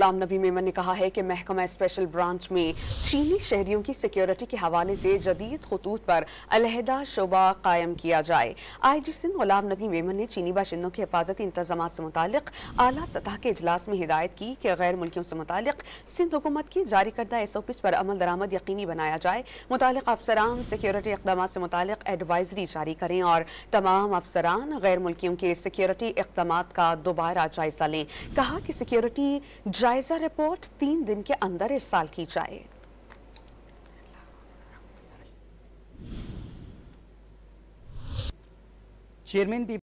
गुलाम नबी मेमन ने कहा है कि महकमा स्पेशल ब्रांच में चीनी शहरियों की सिक्योरिटी के हवाले से जदीद खतूत पर अलहदा शोबा कायम किया जाए आई जी सिंह गुलाम नबी मेमन ने चीनी बाशिंदों के हिफाजती इंतजाम से मुतक अला सतह के अजलास में हिदायत की कि गैर मुल्कियों से मुतक सिंध हुकूमत की जारी करदा एस ओ पी पर अमल दरामद यकीनी बनाया जाए मुतल अफसरान सिक्योरिटी इकदाम से मुतक एडवाइजरी जारी करें और तमाम अफसरान गैर मुल्कियों के सिक्योरिटी इकदाम का दोबारा जायजा लें कहा कि सिक्योरिटी जायजा रिपोर्ट तीन दिन के अंदर इरसाल की जाए चेयरमैन